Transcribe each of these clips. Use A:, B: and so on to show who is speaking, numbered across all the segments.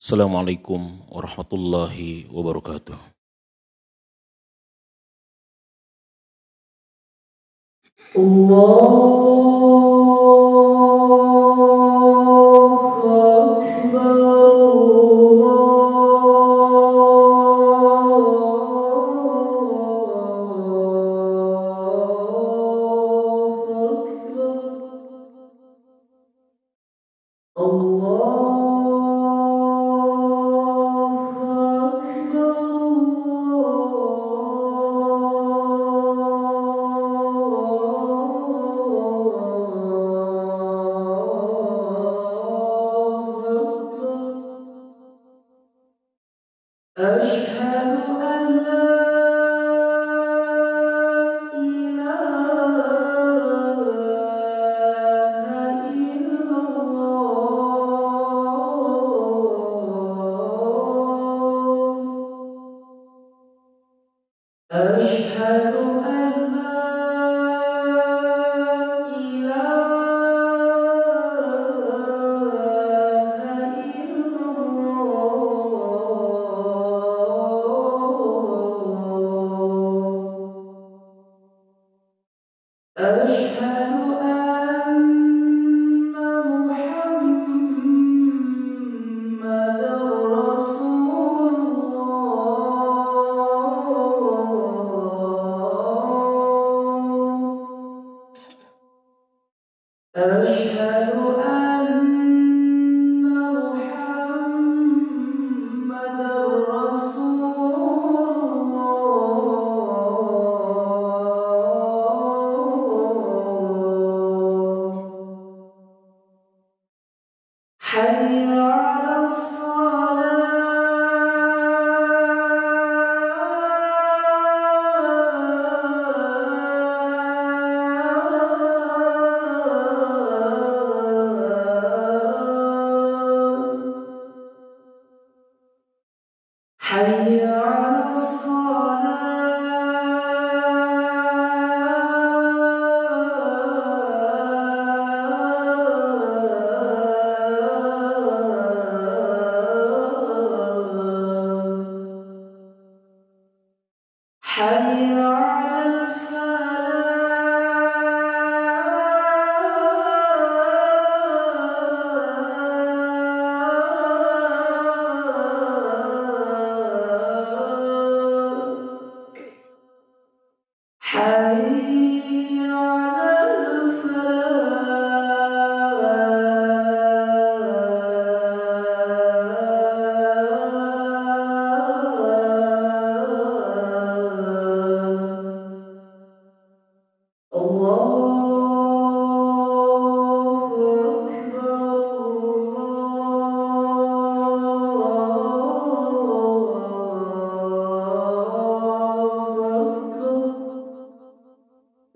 A: السلام عليكم ورحمة الله وبركاته الله أشهد أن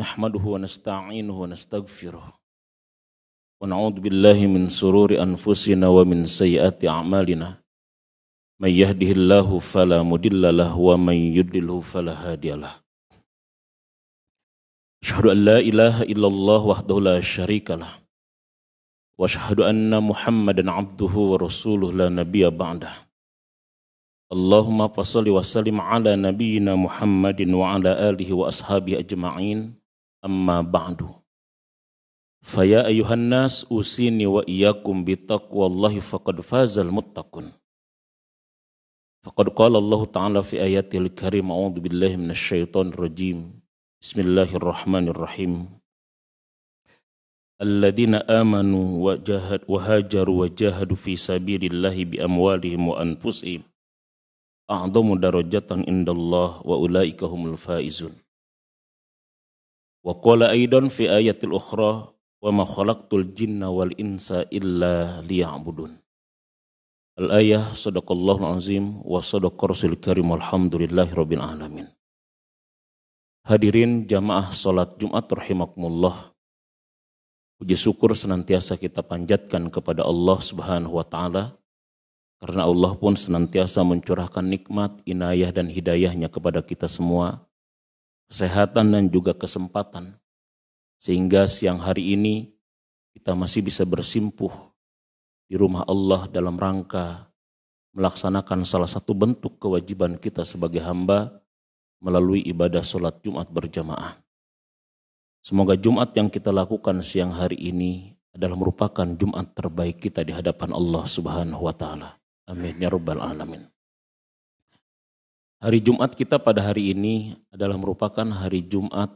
B: نحمده ونستعينه ونستغفره ونعوذ بالله من سرور أنفسنا ومن سيئات أعمالنا من يهده الله فلا مضل له ومن يضلله فلا هادي له أشهد أن لا إله إلا الله وحده لا شريك له وأشهد أن محمدا عبده ورسوله لا نبي بعده اللهم صل وسلم على نبينا محمد وعلى آله وأصحابه أجمعين أما بعد فيا أيها الناس أوصيني وإياكم بتقوى الله فقد فاز المتقون فقد قال الله تعالى في آياته الكريمة أعوذ بالله من الشيطان الرجيم بسم الله الرحمن الرحيم الذين آمنوا وجاهد وهاجروا وجاهدوا في سبيل الله بأموالهم وأنفسهم أعظم درجة عند الله وأولئك هم الفائزون Wa qala aidan fi ayatil ukhra wa ma khalaqtul jinna wal insa illa liya'budun. Al-ayah sadaqallahu azim wa sadaqa rasul karim alhamdulillahi rabbil alamin. Hadirin jamaah salat Jumat rahimakumullah. Puji syukur senantiasa kita panjatkan kepada Allah Subhanahu wa taala karena Allah pun senantiasa mencurahkan nikmat, inayah dan hidayahnya kepada kita semua kesehatan dan juga kesempatan. Sehingga siang hari ini kita masih bisa bersimpuh di rumah Allah dalam rangka melaksanakan salah satu bentuk kewajiban kita sebagai hamba melalui ibadah sholat Jumat berjamaah. Semoga Jumat yang kita lakukan siang hari ini adalah merupakan Jumat terbaik kita di hadapan Allah Subhanahu wa taala. Amin ya rabbal alamin. Hari Jumat kita pada hari ini adalah merupakan hari Jumat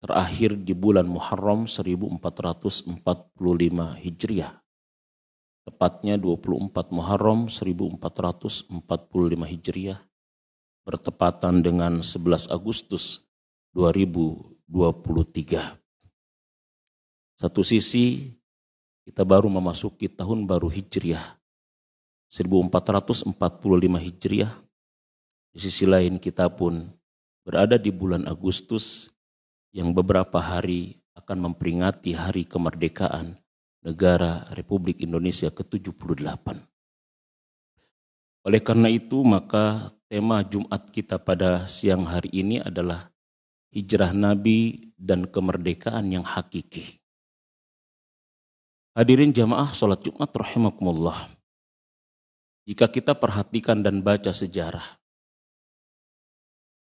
B: terakhir di bulan Muharram 1445 Hijriah. Tepatnya 24 Muharram 1445 Hijriah bertepatan dengan 11 Agustus 2023. Satu sisi kita baru memasuki tahun baru Hijriah 1445 Hijriah di sisi lain kita pun berada di bulan Agustus yang beberapa hari akan memperingati hari kemerdekaan negara Republik Indonesia ke-78. Oleh karena itu, maka tema Jumat kita pada siang hari ini adalah hijrah Nabi dan kemerdekaan yang hakiki. Hadirin jamaah sholat Jumat rahimakumullah. Jika kita perhatikan dan baca sejarah,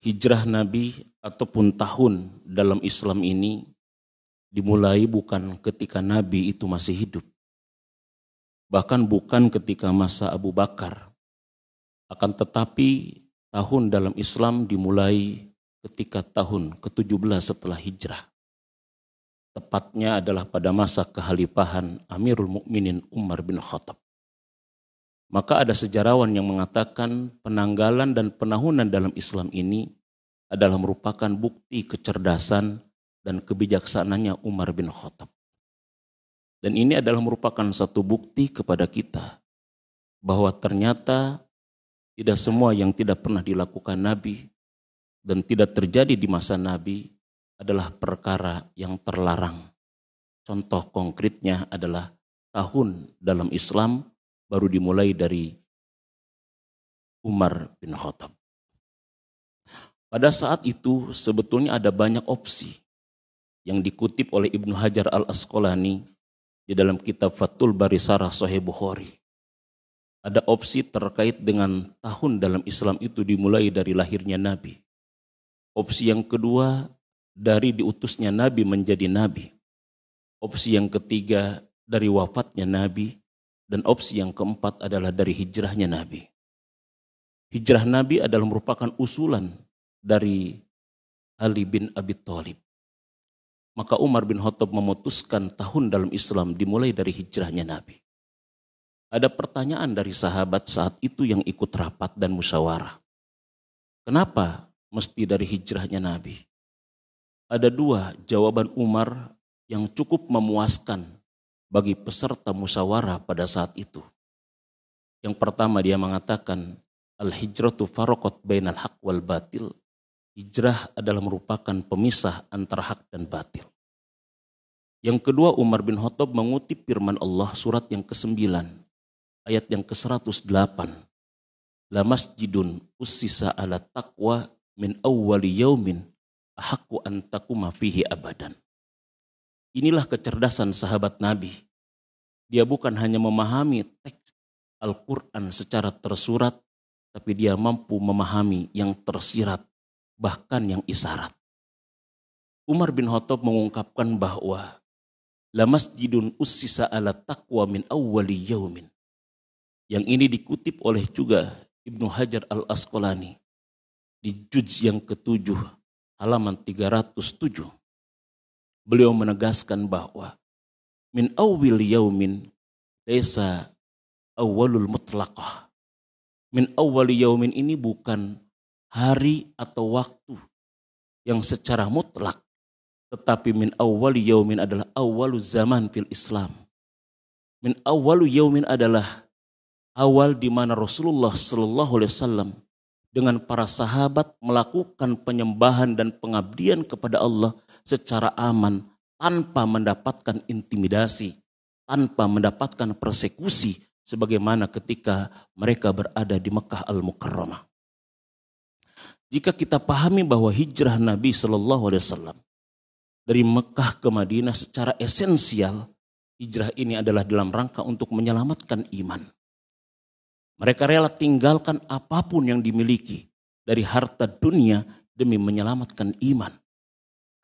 B: hijrah Nabi ataupun tahun dalam Islam ini dimulai bukan ketika Nabi itu masih hidup. Bahkan bukan ketika masa Abu Bakar. Akan tetapi tahun dalam Islam dimulai ketika tahun ke-17 setelah hijrah. Tepatnya adalah pada masa kehalifahan Amirul Mukminin Umar bin Khattab. Maka ada sejarawan yang mengatakan penanggalan dan penahunan dalam Islam ini adalah merupakan bukti kecerdasan dan kebijaksanaannya Umar bin Khattab. Dan ini adalah merupakan satu bukti kepada kita bahwa ternyata tidak semua yang tidak pernah dilakukan Nabi dan tidak terjadi di masa Nabi adalah perkara yang terlarang. Contoh konkretnya adalah tahun dalam Islam baru dimulai dari Umar bin Khattab. Pada saat itu sebetulnya ada banyak opsi yang dikutip oleh Ibnu Hajar Al-Asqalani di dalam kitab Fathul Barisarah Sarah Sahih Bukhari. Ada opsi terkait dengan tahun dalam Islam itu dimulai dari lahirnya Nabi. Opsi yang kedua dari diutusnya Nabi menjadi Nabi. Opsi yang ketiga dari wafatnya Nabi. Dan opsi yang keempat adalah dari hijrahnya Nabi. Hijrah Nabi adalah merupakan usulan dari Ali bin Abi Thalib. Maka Umar bin Khattab memutuskan tahun dalam Islam dimulai dari hijrahnya Nabi. Ada pertanyaan dari sahabat saat itu yang ikut rapat dan musyawarah. Kenapa mesti dari hijrahnya Nabi? Ada dua jawaban Umar yang cukup memuaskan bagi peserta musyawarah pada saat itu. Yang pertama dia mengatakan al-hijratu farokot bainal haq wal batil. Hijrah adalah merupakan pemisah antara hak dan batil. Yang kedua Umar bin Khattab mengutip firman Allah surat yang ke-9 ayat yang ke-108. La masjidun usisa ala taqwa min awwali yaumin ahakku antakuma fihi abadan. Inilah kecerdasan sahabat Nabi. Dia bukan hanya memahami teks Al-Quran secara tersurat, tapi dia mampu memahami yang tersirat, bahkan yang isarat. Umar bin Khattab mengungkapkan bahwa la masjidun ussisa ala taqwa min awwali yaumin. Yang ini dikutip oleh juga Ibnu Hajar Al-Asqalani di juz yang ketujuh halaman 307 beliau menegaskan bahwa min awil yaumin desa awalul mutlaqah. Min awal yaumin ini bukan hari atau waktu yang secara mutlak. Tetapi min awal yaumin adalah awalu zaman fil Islam. Min awal yaumin adalah awal di mana Rasulullah Shallallahu Alaihi Wasallam dengan para sahabat melakukan penyembahan dan pengabdian kepada Allah secara aman tanpa mendapatkan intimidasi, tanpa mendapatkan persekusi sebagaimana ketika mereka berada di Mekah Al-Mukarramah. Jika kita pahami bahwa hijrah Nabi Shallallahu Alaihi Wasallam dari Mekah ke Madinah secara esensial, hijrah ini adalah dalam rangka untuk menyelamatkan iman. Mereka rela tinggalkan apapun yang dimiliki dari harta dunia demi menyelamatkan iman.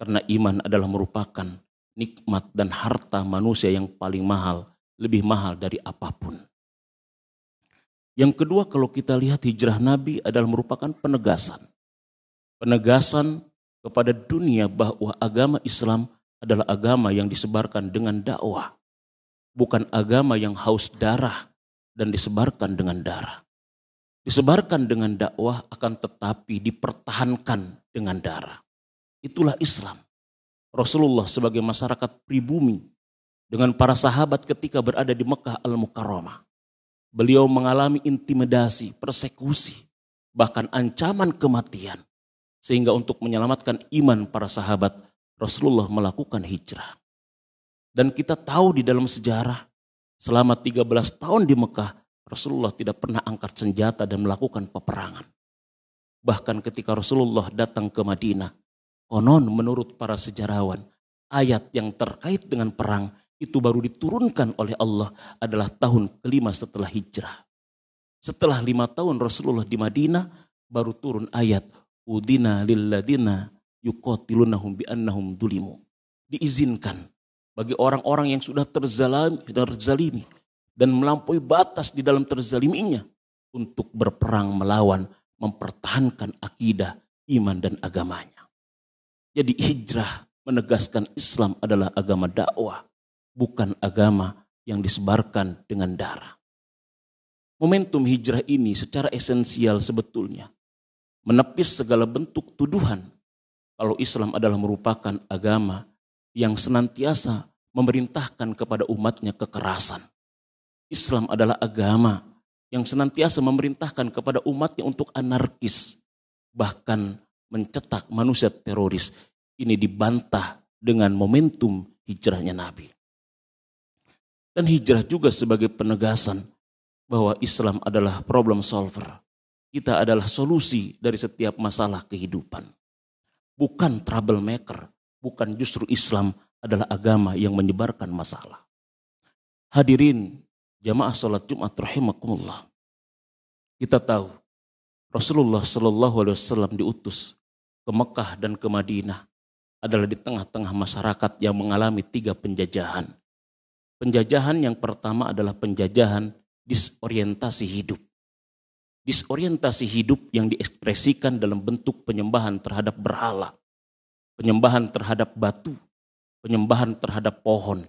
B: Karena iman adalah merupakan nikmat dan harta manusia yang paling mahal, lebih mahal dari apapun. Yang kedua kalau kita lihat hijrah Nabi adalah merupakan penegasan. Penegasan kepada dunia bahwa agama Islam adalah agama yang disebarkan dengan dakwah. Bukan agama yang haus darah, dan disebarkan dengan darah. Disebarkan dengan dakwah akan tetapi dipertahankan dengan darah. Itulah Islam. Rasulullah sebagai masyarakat pribumi dengan para sahabat ketika berada di Mekah Al-Mukarramah. Beliau mengalami intimidasi, persekusi, bahkan ancaman kematian. Sehingga untuk menyelamatkan iman para sahabat, Rasulullah melakukan hijrah. Dan kita tahu di dalam sejarah Selama 13 tahun di Mekah, Rasulullah tidak pernah angkat senjata dan melakukan peperangan. Bahkan ketika Rasulullah datang ke Madinah, konon menurut para sejarawan, ayat yang terkait dengan perang itu baru diturunkan oleh Allah adalah tahun kelima setelah hijrah. Setelah lima tahun Rasulullah di Madinah baru turun ayat Udina lilladina yukotilunahum bi'annahum dulimu. Diizinkan bagi orang-orang yang sudah terzalimi, terzalimi dan melampaui batas di dalam terzaliminya untuk berperang melawan mempertahankan akidah, iman dan agamanya. Jadi hijrah menegaskan Islam adalah agama dakwah, bukan agama yang disebarkan dengan darah. Momentum hijrah ini secara esensial sebetulnya menepis segala bentuk tuduhan kalau Islam adalah merupakan agama yang senantiasa memerintahkan kepada umatnya kekerasan. Islam adalah agama yang senantiasa memerintahkan kepada umatnya untuk anarkis, bahkan mencetak manusia teroris. Ini dibantah dengan momentum hijrahnya Nabi. Dan hijrah juga sebagai penegasan bahwa Islam adalah problem solver. Kita adalah solusi dari setiap masalah kehidupan. Bukan troublemaker, Bukan justru Islam adalah agama yang menyebarkan masalah. Hadirin jamaah salat Jumat rahimakumullah. Kita tahu Rasulullah Shallallahu alaihi wasallam diutus ke Mekah dan ke Madinah adalah di tengah-tengah masyarakat yang mengalami tiga penjajahan. Penjajahan yang pertama adalah penjajahan disorientasi hidup. Disorientasi hidup yang diekspresikan dalam bentuk penyembahan terhadap berhala penyembahan terhadap batu, penyembahan terhadap pohon,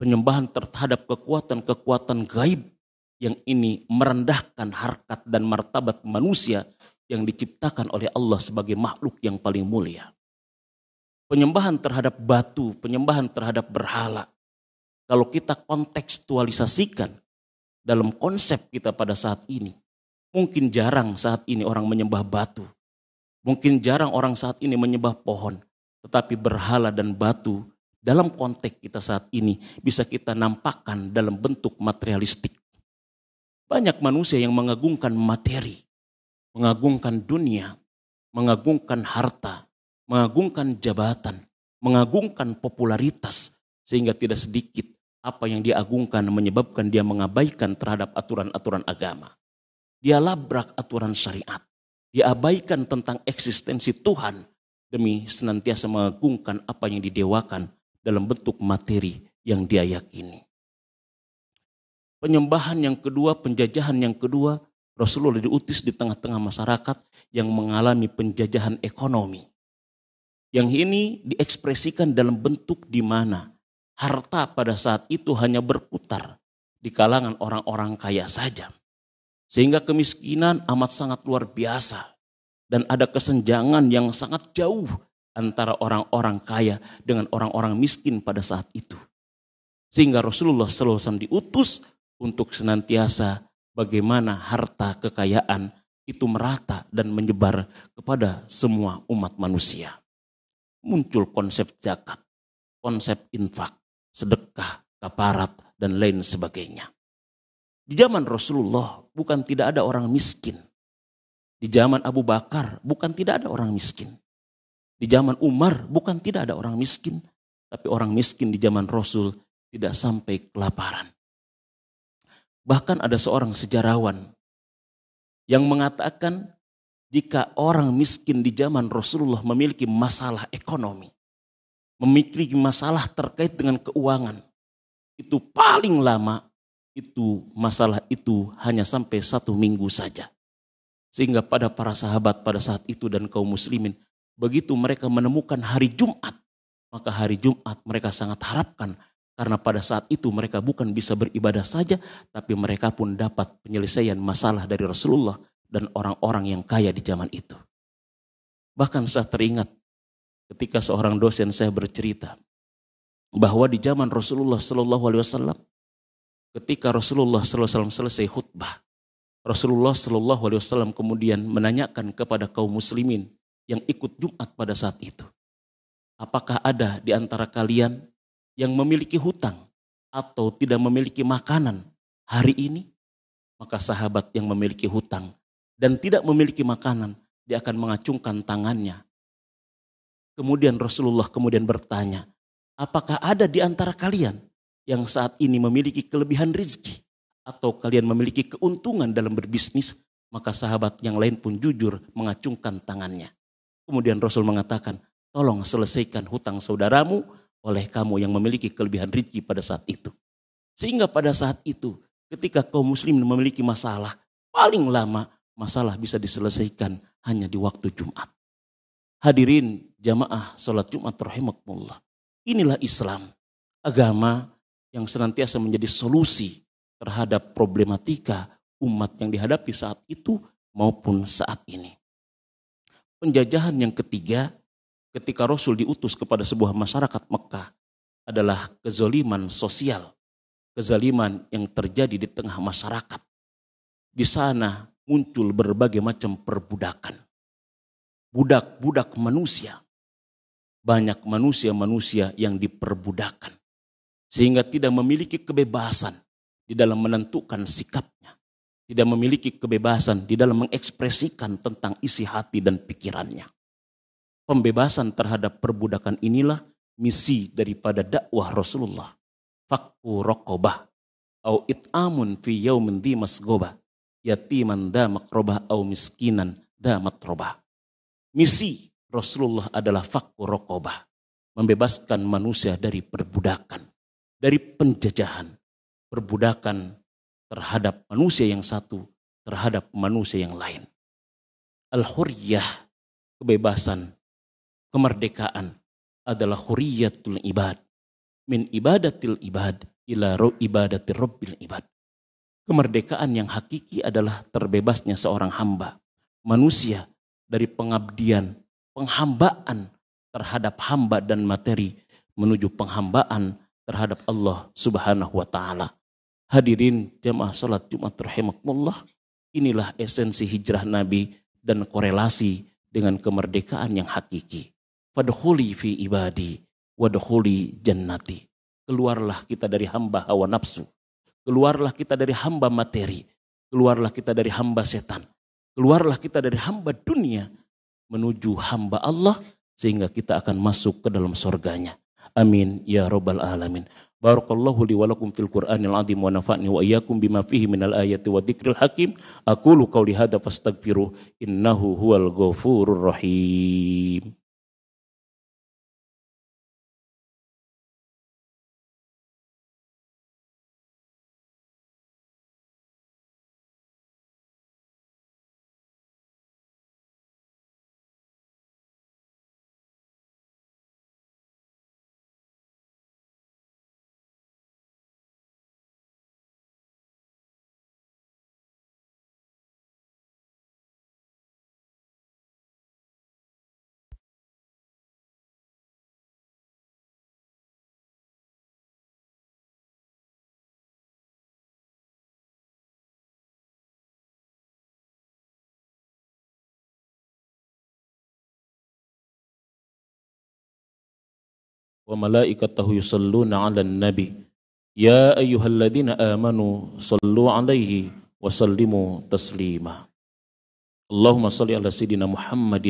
B: penyembahan terhadap kekuatan-kekuatan gaib yang ini merendahkan harkat dan martabat manusia yang diciptakan oleh Allah sebagai makhluk yang paling mulia. Penyembahan terhadap batu, penyembahan terhadap berhala. Kalau kita kontekstualisasikan dalam konsep kita pada saat ini, mungkin jarang saat ini orang menyembah batu. Mungkin jarang orang saat ini menyembah pohon. Tetapi berhala dan batu dalam konteks kita saat ini bisa kita nampakkan dalam bentuk materialistik. Banyak manusia yang mengagungkan materi, mengagungkan dunia, mengagungkan harta, mengagungkan jabatan, mengagungkan popularitas, sehingga tidak sedikit apa yang diagungkan menyebabkan dia mengabaikan terhadap aturan-aturan agama. Dia labrak aturan syariat. Dia abaikan tentang eksistensi Tuhan demi senantiasa mengagungkan apa yang didewakan dalam bentuk materi yang dia yakini. Penyembahan yang kedua, penjajahan yang kedua, Rasulullah diutus di tengah-tengah masyarakat yang mengalami penjajahan ekonomi. Yang ini diekspresikan dalam bentuk di mana harta pada saat itu hanya berputar di kalangan orang-orang kaya saja. Sehingga kemiskinan amat sangat luar biasa dan ada kesenjangan yang sangat jauh antara orang-orang kaya dengan orang-orang miskin pada saat itu. Sehingga Rasulullah SAW diutus untuk senantiasa bagaimana harta kekayaan itu merata dan menyebar kepada semua umat manusia. Muncul konsep zakat, konsep infak, sedekah, kaparat, dan lain sebagainya. Di zaman Rasulullah bukan tidak ada orang miskin, di zaman Abu Bakar bukan tidak ada orang miskin. Di zaman Umar bukan tidak ada orang miskin. Tapi orang miskin di zaman Rasul tidak sampai kelaparan. Bahkan ada seorang sejarawan yang mengatakan jika orang miskin di zaman Rasulullah memiliki masalah ekonomi, memiliki masalah terkait dengan keuangan, itu paling lama itu masalah itu hanya sampai satu minggu saja. Sehingga pada para sahabat pada saat itu dan kaum muslimin, begitu mereka menemukan hari Jumat, maka hari Jumat mereka sangat harapkan karena pada saat itu mereka bukan bisa beribadah saja, tapi mereka pun dapat penyelesaian masalah dari Rasulullah dan orang-orang yang kaya di zaman itu. Bahkan saya teringat ketika seorang dosen saya bercerita bahwa di zaman Rasulullah Shallallahu Alaihi Wasallam, ketika Rasulullah Shallallahu Alaihi Wasallam selesai khutbah, Rasulullah Shallallahu Alaihi Wasallam kemudian menanyakan kepada kaum muslimin yang ikut Jumat pada saat itu, apakah ada di antara kalian yang memiliki hutang atau tidak memiliki makanan hari ini? Maka sahabat yang memiliki hutang dan tidak memiliki makanan, dia akan mengacungkan tangannya. Kemudian Rasulullah kemudian bertanya, apakah ada di antara kalian yang saat ini memiliki kelebihan rizki? atau kalian memiliki keuntungan dalam berbisnis, maka sahabat yang lain pun jujur mengacungkan tangannya. Kemudian Rasul mengatakan, tolong selesaikan hutang saudaramu oleh kamu yang memiliki kelebihan rezeki pada saat itu. Sehingga pada saat itu ketika kaum muslim memiliki masalah, paling lama masalah bisa diselesaikan hanya di waktu Jumat. Hadirin jamaah sholat Jumat rahimakumullah. Inilah Islam, agama yang senantiasa menjadi solusi terhadap problematika umat yang dihadapi saat itu maupun saat ini. Penjajahan yang ketiga ketika Rasul diutus kepada sebuah masyarakat Mekah adalah kezaliman sosial, kezaliman yang terjadi di tengah masyarakat. Di sana muncul berbagai macam perbudakan. Budak-budak manusia. Banyak manusia-manusia yang diperbudakan. Sehingga tidak memiliki kebebasan di dalam menentukan sikapnya, tidak memiliki kebebasan di dalam mengekspresikan tentang isi hati dan pikirannya. Pembebasan terhadap perbudakan inilah misi daripada dakwah Rasulullah. Fakku rokobah, au it'amun fi yaumin di masgobah, yatiman da makrobah au miskinan da matrobah. Misi Rasulullah adalah fakku rokobah, membebaskan manusia dari perbudakan, dari penjajahan, perbudakan terhadap manusia yang satu, terhadap manusia yang lain. al huriyah kebebasan, kemerdekaan adalah huriyatul ibad. Min ibadatil ibad ila ibadatil robbil ibad. Kemerdekaan yang hakiki adalah terbebasnya seorang hamba, manusia dari pengabdian, penghambaan terhadap hamba dan materi menuju penghambaan terhadap Allah Subhanahu wa taala. Hadirin jamaah salat Jumat rahimakumullah. Inilah esensi hijrah Nabi dan korelasi dengan kemerdekaan yang hakiki. Fadkhuli fi ibadi wadkhuli jannati. Keluarlah kita dari hamba hawa nafsu. Keluarlah kita dari hamba materi. Keluarlah kita dari hamba setan. Keluarlah kita dari hamba dunia menuju hamba Allah sehingga kita akan masuk ke dalam sorganya. Amin ya rabbal alamin. Barakallahu li wa lakum fil Qur'anil azim wa nafa'ni wa iyyakum bima fihi minal ayati wa dzikril hakim. Aqulu qawli hadza fastaghfiruh innahu huwal ghafurur rahim. وملائكته يصلون على النبي يا أيها الذين آمنوا صلوا عليه وسلموا تسليما اللهم صل على سيدنا محمد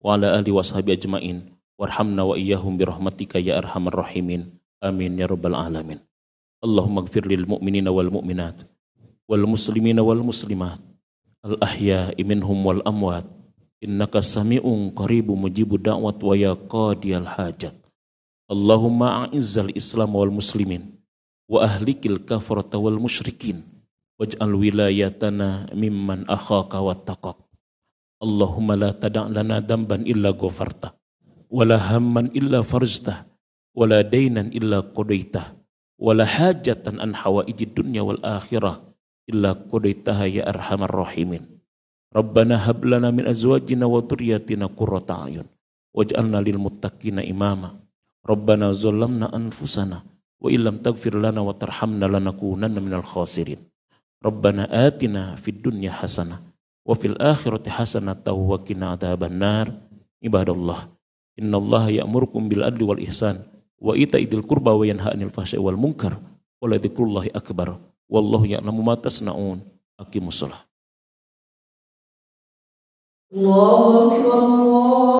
B: وعلى آله وصحبه أجمعين وارحمنا وإياهم برحمتك يا أرحم الراحمين آمين يا رب العالمين اللهم اغفر للمؤمنين والمؤمنات والمسلمين والمسلمات الأحياء منهم والأموات إنك سميع قريب مجيب الدعوة ويا قاضي الحاجات Allahumma a'izzal Islam wal muslimin wa ahlikil kafarata wal musyrikin waj'al wilayatana mimman akhaka wattaqak Allahumma la tada' lana damban illa ghafarta wala hamman illa farzta wala daynan illa qadaita wala hajatan an hawaiji dunya wal akhirah illa qadaitaha ya arhamar rahimin Rabbana hab lana min azwajina wa dhurriyyatina qurrata ayun waj'alna lil muttaqina imama Rabbana zullamna anfusana wa illam taghfir lana wa tarhamna lanakunanna minal khasirin. Rabbana atina fid dunya hasana wa fil akhirati hasanatan wa qina Inna Ibadallah, innallaha ya'murukum bil adli wal ihsan wa ita idil qurba wa yanha 'anil fahsya'i wal munkar wa ladzikrullahi akbar. Wallahu ya'lamu ma tasna'un. Aqimus shalah.
A: Allahu